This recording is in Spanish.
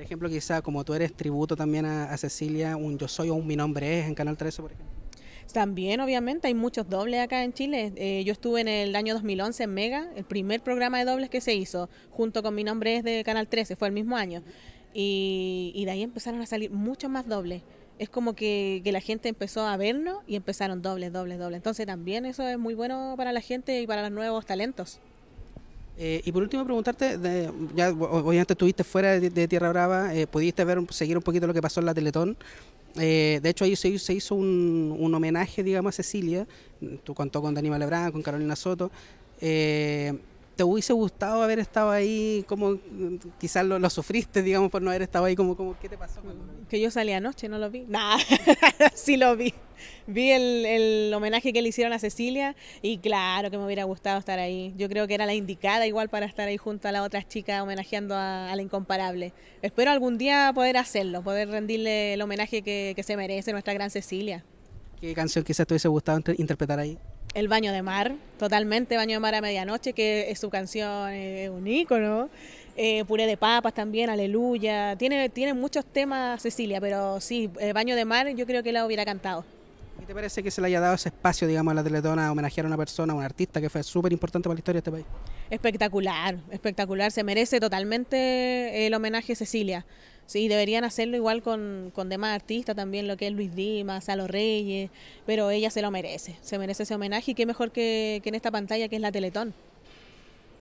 Por ejemplo, quizá como tú eres tributo también a, Cecilia, un Yo Soy o un Mi Nombre es en Canal 13, por ejemplo. También, obviamente, hay muchos dobles acá en Chile. Eh, yo estuve en el año 2011 en Mega, el primer programa de dobles que se hizo, junto con mi nombre es de Canal 13, fue el mismo año. Y, de ahí empezaron a salir muchos más dobles. Es como que, que, la gente empezó a vernos y empezaron dobles, dobles, dobles. Entonces también eso es muy bueno para la gente y para los nuevos talentos. Eh, y por último, preguntarte, ya obviamente estuviste fuera de, Tierra Brava, eh, pudiste ver, seguir un poquito lo que pasó en la Teletón. Eh, de hecho, ahí se, hizo un, homenaje, digamos, a Cecilia. Tú contó con Daniela Lebrán, con Carolina Soto. ¿Te hubiese gustado haber estado ahí? como quizás lo, lo, sufriste, digamos, por no haber estado ahí? como ¿Qué te pasó? Que yo salí anoche, no lo vi. No, sí lo vi. Vi el, homenaje que le hicieron a Cecilia y claro que me hubiera gustado estar ahí. Yo creo que era la indicada igual para estar ahí junto a las otras chicas homenajeando a, la incomparable. Espero algún día poder hacerlo, poder rendirle el homenaje que, que se merece nuestra gran Cecilia. ¿Qué canción quizás te hubiese gustado interpretar ahí? El baño de mar, totalmente baño de mar a medianoche, que es su canción, eh, es un ícono. Eh, puré de papas también, aleluya. Tiene, tiene muchos temas Cecilia, pero sí, baño de mar yo creo que la hubiera cantado. ¿Y te parece que se le haya dado ese espacio, digamos, a la Teletona a homenajear a una persona, a un artista que fue súper importante para la historia de este país? Espectacular, espectacular. Se merece totalmente el homenaje Cecilia. Sí, deberían hacerlo igual con, con demás artistas también, lo que es Luis Dimas, Salo Reyes, pero ella se lo merece, se merece ese homenaje y qué mejor que, que en esta pantalla que es la Teletón.